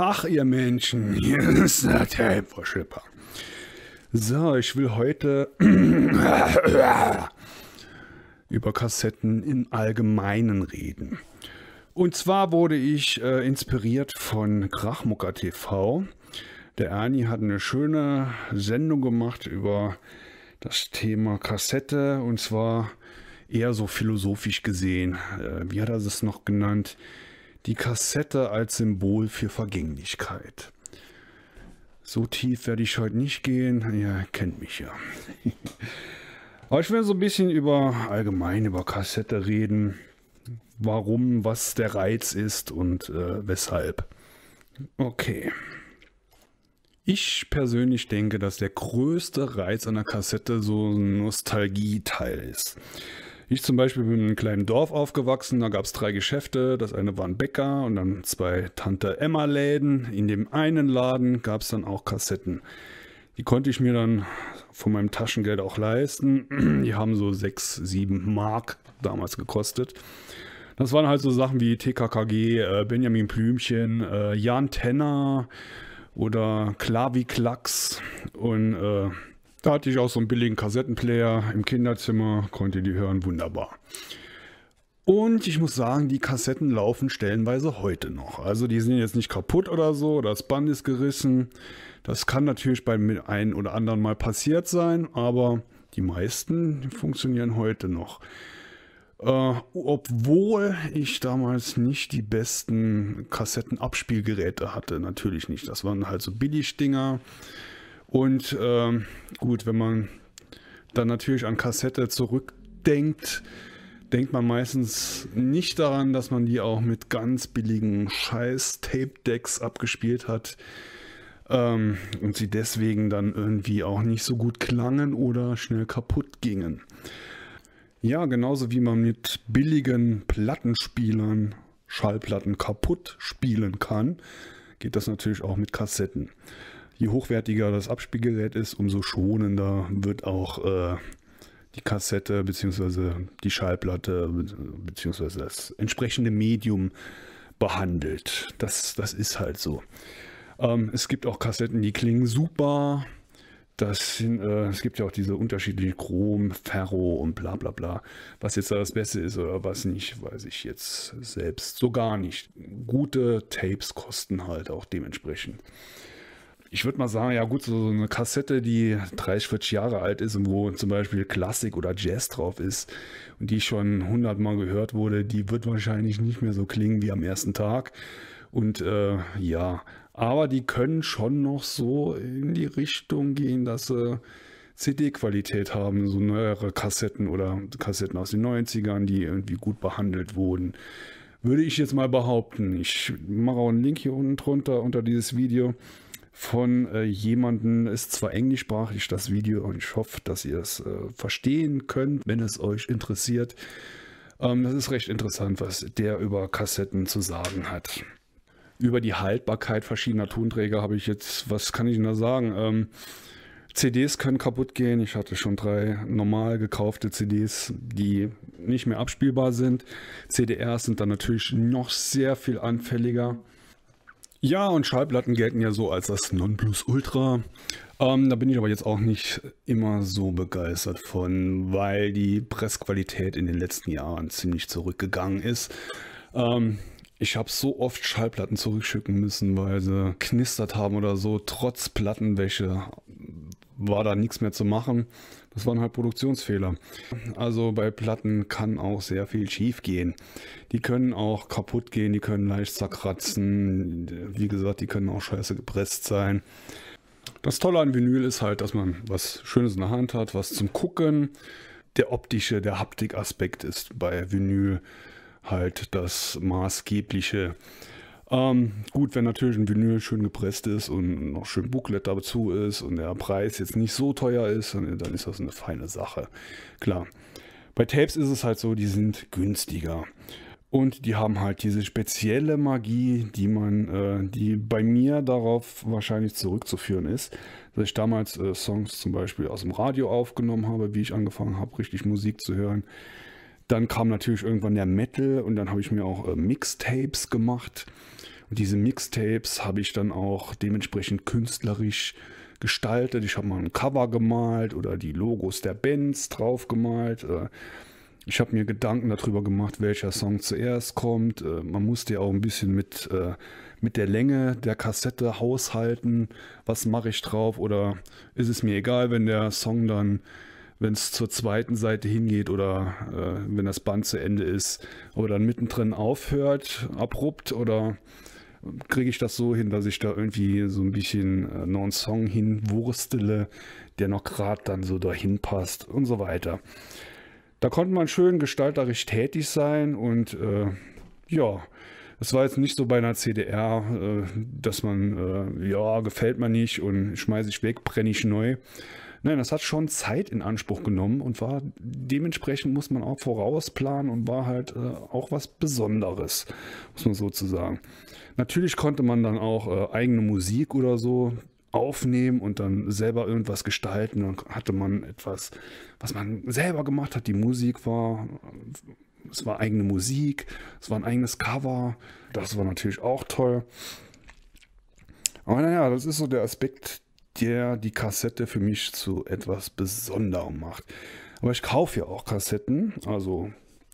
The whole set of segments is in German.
Tag, ihr Menschen. Hier ist der Helfer Schipper. So, ich will heute über Kassetten im Allgemeinen reden. Und zwar wurde ich äh, inspiriert von Krachmucker TV. Der Ernie hat eine schöne Sendung gemacht über das Thema Kassette und zwar eher so philosophisch gesehen. Äh, wie hat er es noch genannt? die Kassette als Symbol für Vergänglichkeit. So tief werde ich heute nicht gehen. Ihr kennt mich ja. Aber ich will so ein bisschen über allgemein über Kassette reden. Warum, was der Reiz ist und äh, weshalb. Okay. Ich persönlich denke, dass der größte Reiz einer Kassette so ein Nostalgie-Teil ist. Ich zum Beispiel bin in einem kleinen Dorf aufgewachsen, da gab es drei Geschäfte. Das eine waren Bäcker und dann zwei Tante-Emma-Läden. In dem einen Laden gab es dann auch Kassetten. Die konnte ich mir dann von meinem Taschengeld auch leisten. Die haben so 6, 7 Mark damals gekostet. Das waren halt so Sachen wie TKKG, äh, Benjamin Blümchen, äh, Jan Tenner oder Klavi Klacks und äh, da hatte ich auch so einen billigen Kassettenplayer im Kinderzimmer, konnte die hören, wunderbar. Und ich muss sagen, die Kassetten laufen stellenweise heute noch. Also die sind jetzt nicht kaputt oder so, das Band ist gerissen. Das kann natürlich beim einen oder anderen mal passiert sein, aber die meisten funktionieren heute noch. Äh, obwohl ich damals nicht die besten Kassettenabspielgeräte hatte, natürlich nicht. Das waren halt so Billigdinger. dinger und ähm, gut, wenn man dann natürlich an Kassette zurückdenkt, denkt man meistens nicht daran, dass man die auch mit ganz billigen Scheiß-Tape-Decks abgespielt hat ähm, und sie deswegen dann irgendwie auch nicht so gut klangen oder schnell kaputt gingen. Ja, genauso wie man mit billigen Plattenspielern Schallplatten kaputt spielen kann, geht das natürlich auch mit Kassetten je hochwertiger das Abspielgerät ist, umso schonender wird auch äh, die Kassette bzw. die Schallplatte bzw. das entsprechende Medium behandelt. Das, das ist halt so. Ähm, es gibt auch Kassetten, die klingen super. Das, sind, äh, es gibt ja auch diese unterschiedlichen Chrom, Ferro und bla bla bla. Was jetzt da das Beste ist oder was nicht, weiß ich jetzt selbst so gar nicht. Gute Tapes kosten halt auch dementsprechend ich würde mal sagen, ja gut, so eine Kassette, die 30, 40 Jahre alt ist und wo zum Beispiel Klassik oder Jazz drauf ist und die schon 100 Mal gehört wurde, die wird wahrscheinlich nicht mehr so klingen wie am ersten Tag. Und äh, ja, aber die können schon noch so in die Richtung gehen, dass sie CD-Qualität haben, so neuere Kassetten oder Kassetten aus den 90ern, die irgendwie gut behandelt wurden. Würde ich jetzt mal behaupten. Ich mache auch einen Link hier unten drunter unter dieses Video von äh, jemandem. Ist zwar englischsprachig das Video und ich hoffe, dass ihr es äh, verstehen könnt, wenn es euch interessiert. Ähm, das ist recht interessant, was der über Kassetten zu sagen hat. Über die Haltbarkeit verschiedener Tonträger habe ich jetzt, was kann ich denn da sagen? Ähm, CDs können kaputt gehen. Ich hatte schon drei normal gekaufte CDs, die nicht mehr abspielbar sind. CDRs sind dann natürlich noch sehr viel anfälliger. Ja, und Schallplatten gelten ja so als das Nonplusultra. Ähm, da bin ich aber jetzt auch nicht immer so begeistert von, weil die Pressqualität in den letzten Jahren ziemlich zurückgegangen ist. Ähm, ich habe so oft Schallplatten zurückschicken müssen, weil sie knistert haben oder so. Trotz Plattenwäsche war da nichts mehr zu machen. Das waren halt Produktionsfehler. Also bei Platten kann auch sehr viel schief gehen. Die können auch kaputt gehen, die können leicht zerkratzen. Wie gesagt, die können auch scheiße gepresst sein. Das Tolle an Vinyl ist halt, dass man was Schönes in der Hand hat, was zum Gucken. Der optische, der Haptikaspekt ist bei Vinyl halt das maßgebliche. Ähm, gut, wenn natürlich ein Vinyl schön gepresst ist und noch schön Booklet dazu ist und der Preis jetzt nicht so teuer ist, dann, dann ist das eine feine Sache. Klar. Bei Tapes ist es halt so, die sind günstiger. Und die haben halt diese spezielle Magie, die man, äh, die bei mir darauf wahrscheinlich zurückzuführen ist, dass ich damals äh, Songs zum Beispiel aus dem Radio aufgenommen habe, wie ich angefangen habe, richtig Musik zu hören. Dann kam natürlich irgendwann der Metal und dann habe ich mir auch äh, Mixtapes gemacht diese Mixtapes habe ich dann auch dementsprechend künstlerisch gestaltet. Ich habe mal ein Cover gemalt oder die Logos der Bands drauf gemalt. Äh, ich habe mir Gedanken darüber gemacht, welcher Song zuerst kommt. Äh, man musste ja auch ein bisschen mit, äh, mit der Länge der Kassette haushalten. Was mache ich drauf? Oder ist es mir egal, wenn der Song dann wenn es zur zweiten Seite hingeht oder wenn das Band zu Ende ist aber dann mittendrin aufhört, abrupt oder kriege ich das so hin, dass ich da irgendwie so ein bisschen äh, noch einen Song hinwurstele, der noch gerade dann so dahin passt und so weiter. Da konnte man schön gestalterisch tätig sein und äh, ja, es war jetzt nicht so bei einer CDR, äh, dass man, äh, ja, gefällt mir nicht und schmeiße ich weg, brenne ich neu. Nein, das hat schon Zeit in Anspruch genommen und war dementsprechend muss man auch vorausplanen und war halt äh, auch was Besonderes, muss man sozusagen. Natürlich konnte man dann auch äh, eigene Musik oder so aufnehmen und dann selber irgendwas gestalten. Dann hatte man etwas, was man selber gemacht hat. Die Musik war, äh, es war eigene Musik, es war ein eigenes Cover. Das war natürlich auch toll. Aber naja, das ist so der Aspekt, der die Kassette für mich zu etwas Besonderem macht. Aber ich kaufe ja auch Kassetten, also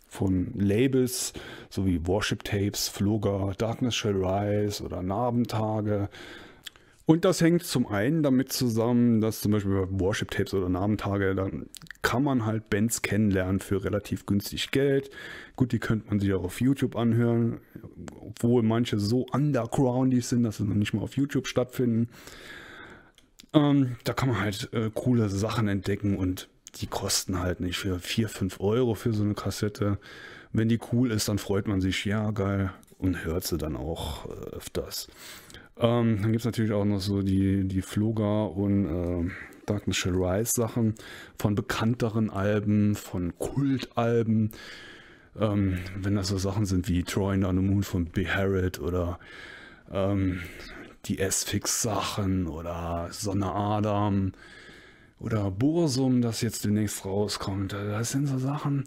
von Labels, so wie Worship Tapes, Floger, Darkness Shall Rise oder Narbentage. Und das hängt zum einen damit zusammen, dass zum Beispiel bei Worship Tapes oder Namentage, dann kann man halt Bands kennenlernen für relativ günstig Geld. Gut, die könnte man sich auch auf YouTube anhören, obwohl manche so undergroundig sind, dass sie noch nicht mal auf YouTube stattfinden. Ähm, da kann man halt äh, coole Sachen entdecken und die kosten halt nicht für 4, 5 Euro für so eine Kassette. Wenn die cool ist, dann freut man sich, ja, geil, und hört sie dann auch äh, öfters. Ähm, dann gibt es natürlich auch noch so die, die Floga und äh, Darkness Shall Rise Sachen von bekannteren Alben, von Kultalben. Ähm, wenn das so Sachen sind wie Troy on the Moon von B. oder ähm, die S-Fix-Sachen oder Sonne Adam oder Bursum, das jetzt demnächst rauskommt. Das sind so Sachen,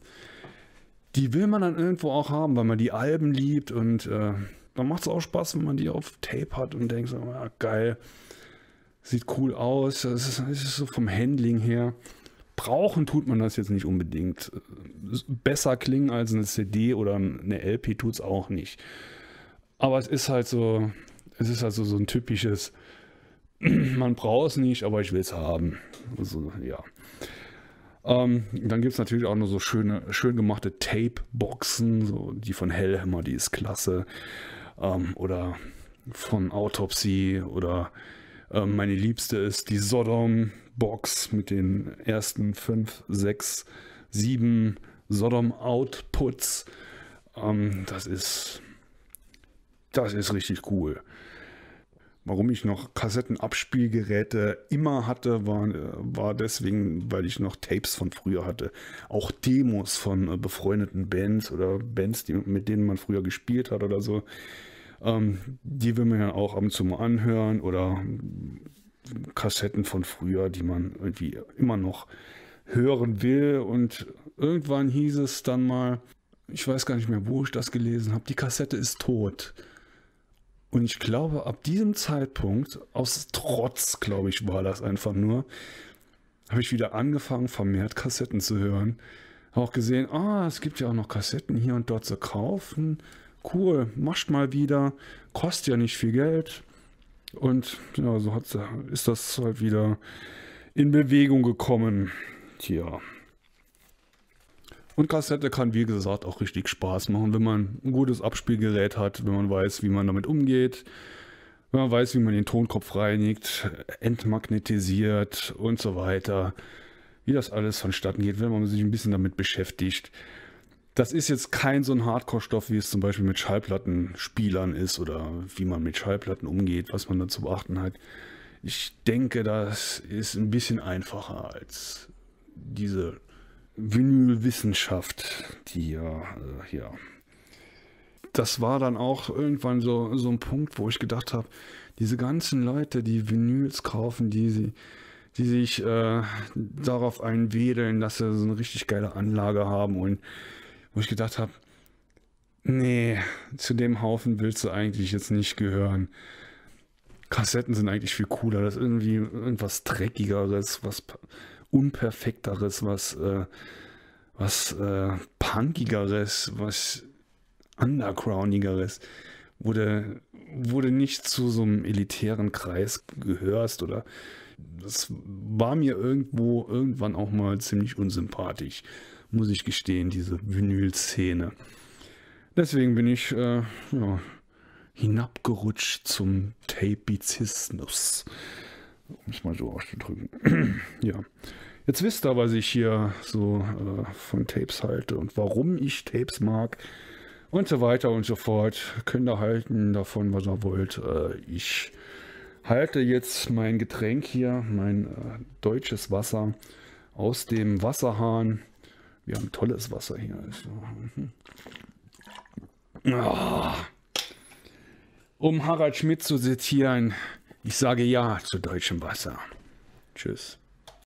die will man dann irgendwo auch haben, weil man die Alben liebt und äh, dann macht es auch Spaß, wenn man die auf Tape hat und denkt, oh, ah, ja, geil, sieht cool aus, Das ist, ist, so vom Handling her. Brauchen tut man das jetzt nicht unbedingt. Besser klingen als eine CD oder eine LP tut es auch nicht. Aber es ist halt so, es ist also so ein typisches, man braucht es nicht, aber ich will es haben. Also, ja. Ähm, dann gibt es natürlich auch noch so schöne, schön gemachte Tape-Boxen, so die von Hellhammer, die ist klasse. Ähm, oder von Autopsy oder ähm, meine liebste ist die Sodom-Box mit den ersten 5, 6, 7 Sodom-Outputs. Ähm, das ist das ist richtig cool. Warum ich noch Kassettenabspielgeräte immer hatte, war, war deswegen, weil ich noch Tapes von früher hatte. Auch Demos von äh, befreundeten Bands oder Bands, die, mit denen man früher gespielt hat oder so. Ähm, die will man ja auch ab und zu mal anhören oder ähm, Kassetten von früher, die man irgendwie immer noch hören will. Und irgendwann hieß es dann mal, ich weiß gar nicht mehr, wo ich das gelesen habe, die Kassette ist tot. Und ich glaube, ab diesem Zeitpunkt, aus Trotz, glaube ich, war das einfach nur, habe ich wieder angefangen, vermehrt Kassetten zu hören. Auch gesehen, ah, es gibt ja auch noch Kassetten hier und dort zu kaufen. Cool, macht mal wieder. Kostet ja nicht viel Geld. Und ja, so hat, ist das halt wieder in Bewegung gekommen. Tja. Und Kassette kann, wie gesagt, auch richtig Spaß machen, wenn man ein gutes Abspielgerät hat, wenn man weiß, wie man damit umgeht, wenn man weiß, wie man den Tonkopf reinigt, entmagnetisiert und so weiter. Wie das alles vonstatten geht, wenn man sich ein bisschen damit beschäftigt. Das ist jetzt kein so ein Hardcore-Stoff, wie es zum Beispiel mit Schallplattenspielern ist oder wie man mit Schallplatten umgeht, was man da zu beachten hat. Ich denke, das ist ein bisschen einfacher als diese Vinylwissenschaft, die ja äh, ja. Das war dann auch irgendwann so, so ein Punkt, wo ich gedacht habe, diese ganzen Leute, die Vinyls kaufen, die sie, die sich äh, darauf einwedeln, dass sie so eine richtig geile Anlage haben und wo ich gedacht habe, nee, zu dem Haufen willst du eigentlich jetzt nicht gehören. Kassetten sind eigentlich viel cooler, das ist irgendwie irgendwas dreckiger, das ist was Unperfekteres, was, äh, was äh, Punkigeres, was Undergroundigeres, wo du, wo du nicht zu so einem elitären Kreis gehörst oder das war mir irgendwo irgendwann auch mal ziemlich unsympathisch, muss ich gestehen, diese Vinyl-Szene. Deswegen bin ich äh, ja, hinabgerutscht zum Tapizismus um es mal so auszudrücken. ja. Jetzt wisst ihr, was ich hier so äh, von Tapes halte und warum ich Tapes mag und so weiter und so fort. Könnt ihr halten davon, was ihr wollt. Äh, ich halte jetzt mein Getränk hier, mein äh, deutsches Wasser aus dem Wasserhahn. Wir haben tolles Wasser hier. Also. Ah. Um Harald Schmidt zu zitieren, ich sage ja zu deutschem Wasser. Tschüss.